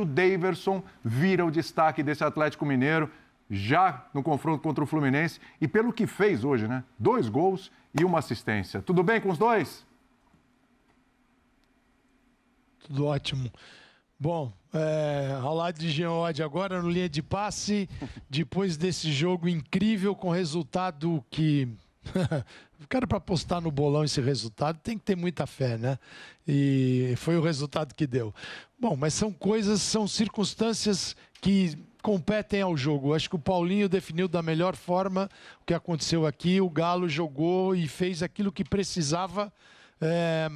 o Daverson vira o destaque desse Atlético Mineiro já no confronto contra o Fluminense e pelo que fez hoje, né? Dois gols e uma assistência. Tudo bem com os dois? Tudo ótimo. Bom, é, ao lado de Geode agora no linha de passe, depois desse jogo incrível com resultado que o cara para apostar no bolão esse resultado tem que ter muita fé, né? E foi o resultado que deu. Bom, mas são coisas, são circunstâncias que competem ao jogo. Acho que o Paulinho definiu da melhor forma o que aconteceu aqui. O Galo jogou e fez aquilo que precisava, é,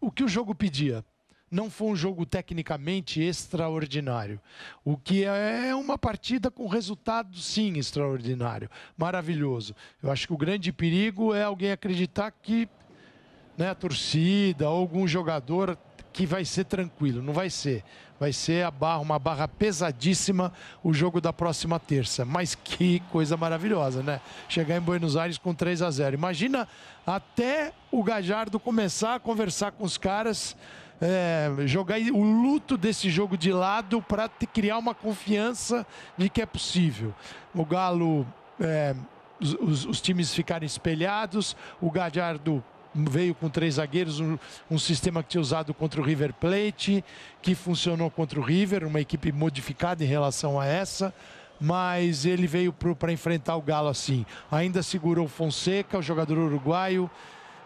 o que o jogo pedia não foi um jogo tecnicamente extraordinário. O que é, é uma partida com resultado, sim, extraordinário, maravilhoso. Eu acho que o grande perigo é alguém acreditar que né, a torcida ou algum jogador que vai ser tranquilo. Não vai ser. Vai ser barra, uma barra pesadíssima o jogo da próxima terça. Mas que coisa maravilhosa, né? Chegar em Buenos Aires com 3 a 0 Imagina até o Gajardo começar a conversar com os caras é, jogar o luto desse jogo de lado para criar uma confiança de que é possível. O Galo, é, os, os, times ficaram espelhados, o Gadiardo veio com três zagueiros, um, um, sistema que tinha usado contra o River Plate, que funcionou contra o River, uma equipe modificada em relação a essa. Mas ele veio para enfrentar o Galo assim. Ainda segurou Fonseca, o jogador uruguaio,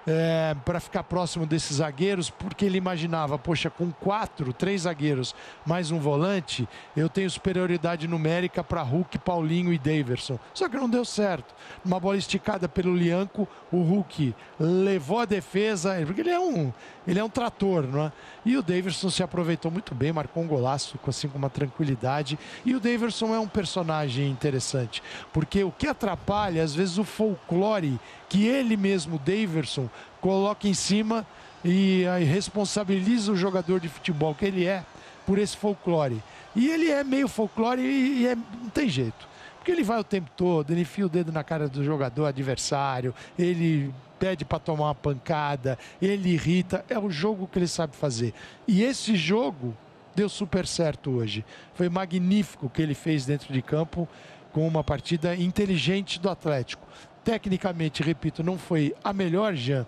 é, para ficar próximo desses zagueiros, porque ele imaginava, poxa, com quatro, três zagueiros, mais um volante, eu tenho superioridade numérica para Hulk, Paulinho e Daverson. Só que não deu certo. Uma bola esticada pelo Lianco, o Hulk levou a defesa, porque ele é um, ele é um trator, não é? E o Daverson se aproveitou muito bem, marcou um golaço assim com uma tranquilidade. E o Daverson é um personagem interessante, porque o que atrapalha às vezes o folclore que ele mesmo, Daverson, coloca em cima e aí responsabiliza o jogador de futebol que ele é por esse folclore. E ele é meio folclore e, é, não tem jeito. Porque ele vai o tempo todo, ele enfia o dedo na cara do jogador adversário, ele pede para tomar uma pancada, ele irrita, é o jogo que ele sabe fazer. E esse jogo deu super certo hoje. Foi magnífico o que ele fez dentro de campo com uma partida inteligente do Atlético. Tecnicamente, repito, não foi a melhor, Jean,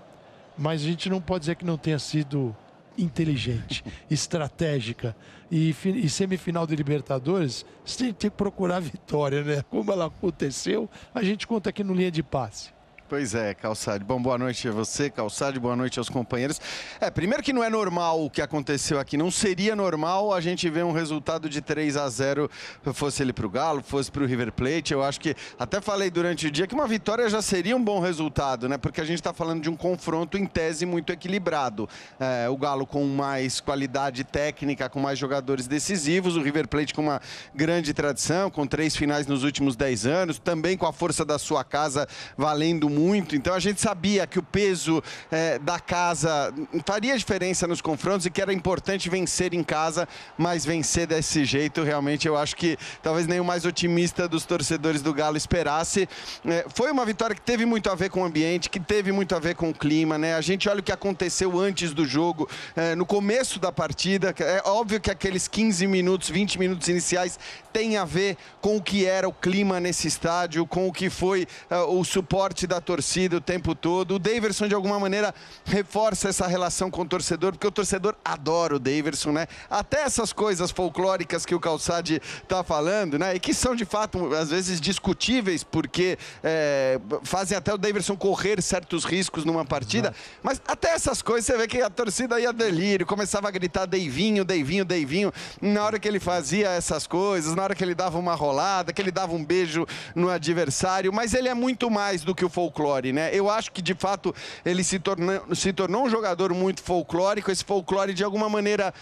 mas a gente não pode dizer que não tenha sido inteligente, estratégica. E, e, semifinal de Libertadores, você tem que procurar vitória, né? Como ela aconteceu, a gente conta aqui no linha de passe. Pois é, Calçade. Bom, boa noite a você, Calçade, boa noite aos companheiros. É, primeiro que não é normal o que aconteceu aqui, não seria normal a gente ver um resultado de 3 a 0 fosse ele para o Galo, fosse para o River Plate. Eu acho que, até falei durante o dia, que uma vitória já seria um bom resultado, né? Porque a gente está falando de um confronto em tese muito equilibrado. É, o Galo com mais qualidade técnica, com mais jogadores decisivos, o River Plate com uma grande tradição, com três finais nos últimos 10 anos, também com a força da sua casa valendo muito muito, então a gente sabia que o peso é, da casa faria diferença nos confrontos e que era importante vencer em casa, mas vencer desse jeito, realmente eu acho que talvez nem o mais otimista dos torcedores do Galo esperasse. É, foi uma vitória que teve muito a ver com o ambiente, que teve muito a ver com o clima, né? A gente olha o que aconteceu antes do jogo, é, no começo da partida. É óbvio que aqueles 15 minutos, 20 minutos iniciais têm a ver com o que era o clima nesse estádio, com o que foi uh, o suporte da torcida o tempo todo. O Daverson, de alguma maneira, reforça essa relação com o torcedor, porque o torcedor adora o Daverson, né? Até essas coisas folclóricas que o Calçade tá falando, né? E que são, de fato, às vezes discutíveis, porque é, fazem até o Daverson correr certos riscos numa partida. Uhum. Mas até essas coisas você vê que a torcida ia delírio, começava a gritar Deivinho, Deivinho, Deivinho. Na hora que ele fazia essas coisas, na hora que ele dava uma rolada, que ele dava um beijo no adversário. Mas ele é muito mais do que o folclore folclore, né? Eu acho que de fato ele se tornou, se tornou um jogador muito folclórico. Esse folclore de alguma maneira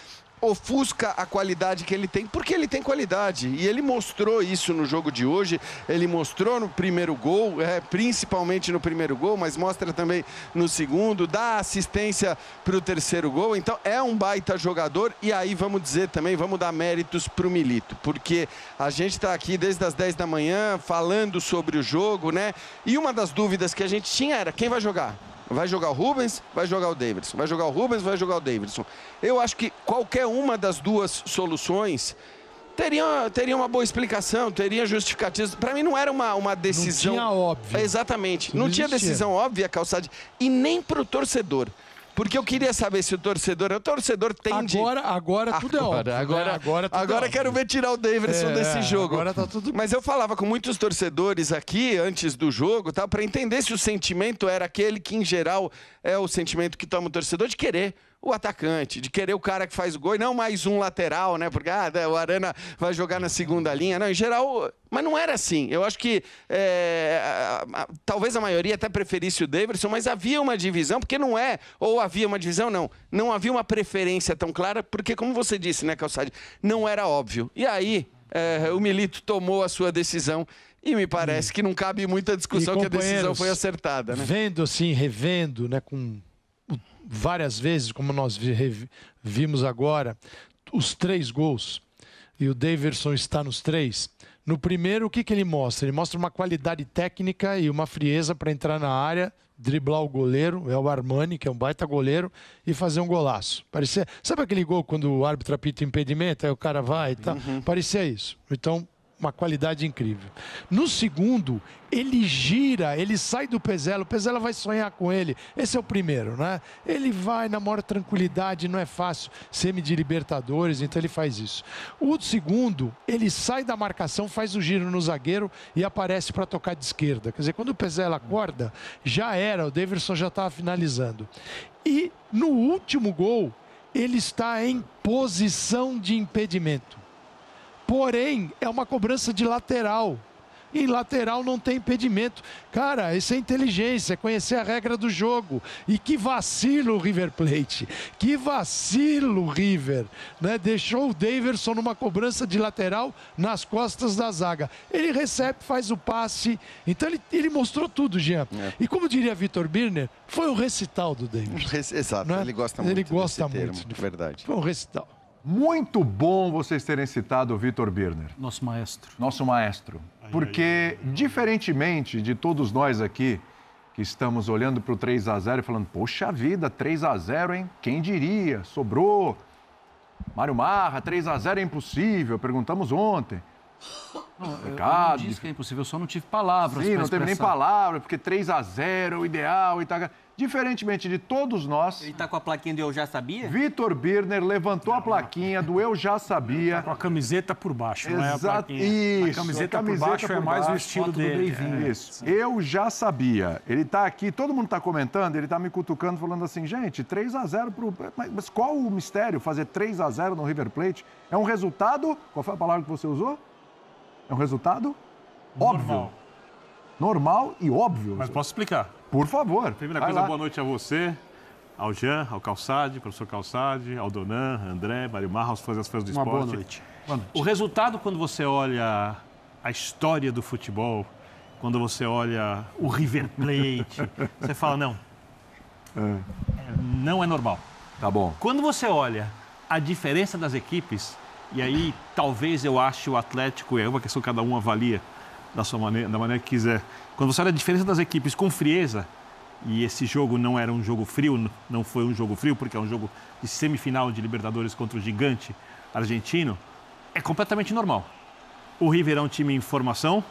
ofusca a qualidade que ele tem, porque ele tem qualidade. E ele mostrou isso no jogo de hoje, ele mostrou no primeiro gol, é, principalmente no primeiro gol, mas mostra também no segundo, dá assistência para o terceiro gol. Então é um baita jogador. E aí vamos dizer também, vamos dar méritos para o Milito, porque a gente está aqui desde as 10 da manhã falando sobre o jogo, né? E uma das dúvidas que a gente tinha era quem vai jogar? Vai jogar o Rubens, vai jogar o Davidson. Vai jogar o Rubens, vai jogar o Davidson. Eu acho que qualquer uma das duas soluções teria, teria uma boa explicação, teria justificativas. Para mim não era uma, uma decisão... Não tinha óbvia. Exatamente. Não, não tinha decisão óbvia, Calçade. E nem para o torcedor. Porque eu queria saber se o torcedor. O torcedor tem ah, é né? Agora, agora tudo é agora, é óbvio. Agora, né? agora, agora é quero ver tirar o Davidson é, desse jogo. Agora tá tudo. Mas eu falava com muitos torcedores aqui antes do jogo, tá? Para entender se o sentimento era aquele que, em geral, é o sentimento que toma o torcedor de querer o atacante, de querer o cara que faz o gol e não mais um lateral, né? Porque ah, né, o Arana vai jogar na segunda linha. Não, em geral, mas não era assim. Eu acho que é, a, a, talvez a maioria até preferisse o Davidson, mas havia uma divisão, porque não é, ou havia uma divisão, não. Não havia uma preferência tão clara, porque, como você disse, né, Calçade, não era óbvio. E aí. É, o Milito tomou a sua decisão e me parece hum. que não cabe muita discussão que a decisão foi acertada, né? Vendo assim, revendo, né, com várias vezes, como nós vimos agora, os três gols. E o Daverson está nos três. No primeiro, o que, que ele mostra? Ele mostra uma qualidade técnica e uma frieza para entrar na área, driblar o goleiro, é o Armani, que é um baita goleiro, e fazer um golaço. Parecia, sabe aquele gol quando o árbitro apita impedimento, aí o cara vai e tal? Uhum. Parecia isso. Então, uma qualidade incrível. No segundo, ele gira, ele sai do Pezela, o Pezela vai sonhar com ele. Esse é o primeiro, né? Ele vai na maior tranquilidade, não é fácil semi de Libertadores, então ele faz isso. O segundo, ele sai da marcação, faz o giro no zagueiro e aparece para tocar de esquerda. Quer dizer, quando o Pezela acorda, já era, o Davidson já estava finalizando. E no último gol, ele está em posição de impedimento Porém, é uma cobrança de lateral. E lateral não tem impedimento. Cara, isso é inteligência, é conhecer a regra do jogo. E que vacilo o River Plate. Que vacilo River. Né? Deixou o Daverson numa cobrança de lateral nas costas da zaga. Ele recebe, faz o passe. Então ele, ele mostrou tudo, Jean. É. E como diria Vitor Birner, foi um recital do Daverson. Exato, né? ele gosta muito. Ele gosta muito. Termo, de verdade. Foi um recital. Muito bom vocês terem citado o Vitor Birner. Nosso maestro. Nosso maestro. Porque, diferentemente de todos nós aqui, que estamos olhando para o 3 a 0 e falando, poxa vida, 3 a 0 hein? Quem diria? Sobrou. Mário Marra, 3 a 0 é impossível, perguntamos ontem. Não, Recado, eu, disse que é impossível, eu só não tive palavras. Sim, não expressar. teve nem palavra, porque 3 a 0 é o ideal e tal. Tá Diferentemente de todos nós. Ele tá com a plaquinha do Eu Já Sabia? Vitor Birner levantou não, a plaquinha não. do Eu Já Sabia. Tá com a camiseta por baixo, Exa... não é a plaquinha. Isso, a camiseta, a camiseta é por baixo por é mais baixo, o estilo dele. É, Isso. Eu Já Sabia. Ele tá aqui, todo mundo tá comentando, ele tá me cutucando, falando assim, gente, 3 a 0 pro... Mas qual o mistério fazer 3 a 0 no River Plate? É um resultado... Qual foi a palavra que você usou? É um resultado óbvio. Normal. Normal e óbvio. Mas posso explicar? Por favor. Primeira coisa, lá. boa noite a você, ao Jean, ao Calçade, professor Calçade, ao Donan, André, Mário Marra, aos fãs das fãs do Uma esporte. Boa noite. boa noite. O resultado, quando você olha a história do futebol, quando você olha o River Plate, você fala, não, é. não é normal. Tá bom. Quando você olha a diferença das equipes, e aí, talvez eu ache o Atlético, é uma questão que cada um avalia da, sua maneira, da maneira que quiser. Quando você olha a diferença das equipes com frieza, e esse jogo não era um jogo frio, não foi um jogo frio, porque é um jogo de semifinal de Libertadores contra o gigante argentino, é completamente normal. O River é um time em formação,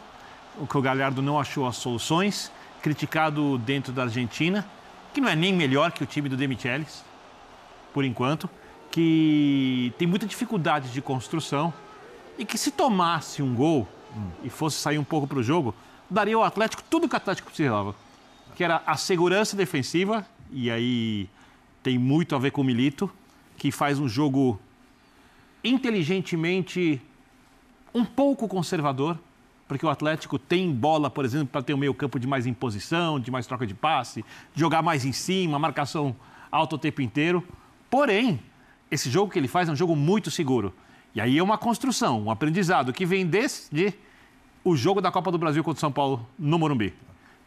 o que o Galhardo não achou as soluções, criticado dentro da Argentina, que não é nem melhor que o time do Demichelis, por enquanto que tem muita dificuldade de construção e que se tomasse um gol hum. e fosse sair um pouco para o jogo, daria ao Atlético tudo que o Atlético precisava, que era a segurança defensiva, e aí tem muito a ver com o Milito, que faz um jogo inteligentemente um pouco conservador, porque o Atlético tem bola, por exemplo, para ter um meio-campo de mais imposição, de mais troca de passe, de jogar mais em cima, marcação alta o tempo inteiro. Porém, esse jogo que ele faz é um jogo muito seguro. E aí é uma construção, um aprendizado que vem desde o jogo da Copa do Brasil contra o São Paulo no Morumbi.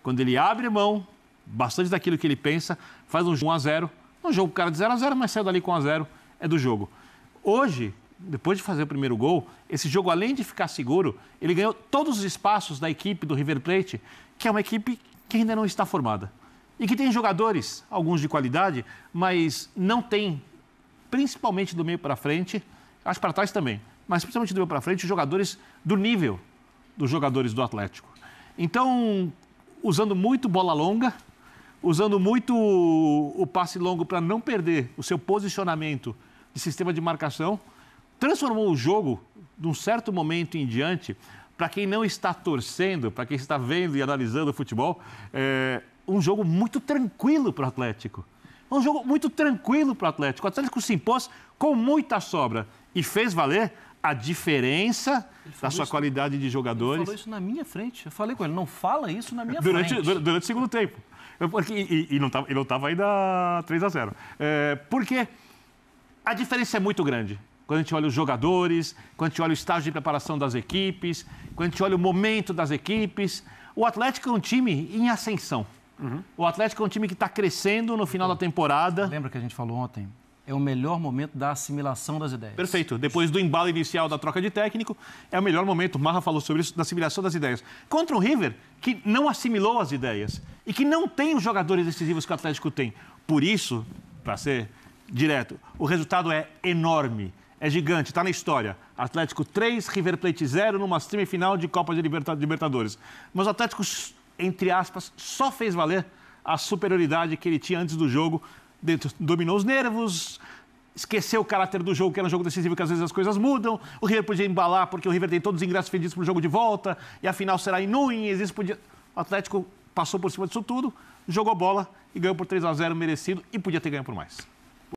Quando ele abre mão bastante daquilo que ele pensa, faz um 1 a 0 um jogo cara de 0 a 0 mas saiu dali com 1 a 0 é do jogo. Hoje, depois de fazer o primeiro gol, esse jogo, além de ficar seguro, ele ganhou todos os espaços da equipe do River Plate, que é uma equipe que ainda não está formada. E que tem jogadores, alguns de qualidade, mas não tem principalmente do meio para frente, acho para trás também, mas principalmente do meio para frente, jogadores do nível dos jogadores do Atlético. Então, usando muito bola longa, usando muito o passe longo para não perder o seu posicionamento de sistema de marcação, transformou o jogo, de um certo momento em diante, para quem não está torcendo, para quem está vendo e analisando o futebol, é um jogo muito tranquilo para o Atlético. Foi é um jogo muito tranquilo para o Atlético. O Atlético se impôs com muita sobra e fez valer a diferença da sua isso, qualidade de jogadores. Ele falou isso na minha frente. Eu falei com ele, não fala isso na minha durante, frente. Durante, o segundo tempo. Eu, porque, e, não e não estava ainda 3 a 0 é, Porque a diferença é muito grande. Quando a gente olha os jogadores, quando a gente olha o estágio de preparação das equipes, quando a gente olha o momento das equipes. O Atlético é um time em ascensão. Uhum. O Atlético é um time que está crescendo no final da então, temporada. Lembra que a gente falou ontem? É o melhor momento da assimilação das ideias. Perfeito. Depois do embalo inicial da troca de técnico, é o melhor momento. O Marra falou sobre isso, da assimilação das ideias. Contra o River, que não assimilou as ideias e que não tem os jogadores decisivos que o Atlético tem. Por isso, para ser direto, o resultado é enorme é gigante, está na história. Atlético 3, River Plate 0 numa semifinal de Copa de Libertadores. Mas o Atlético entre aspas, só fez valer a superioridade que ele tinha antes do jogo. Dentro, dominou os nervos, esqueceu o caráter do jogo, que era um jogo decisivo, que às vezes as coisas mudam. O River podia embalar, porque o River tem todos os ingressos vendidos para o jogo de volta, e a final será em Nunes. Isso podia... O Atlético passou por cima disso tudo, jogou bola e ganhou por 3 a 0 merecido, e podia ter ganho por mais.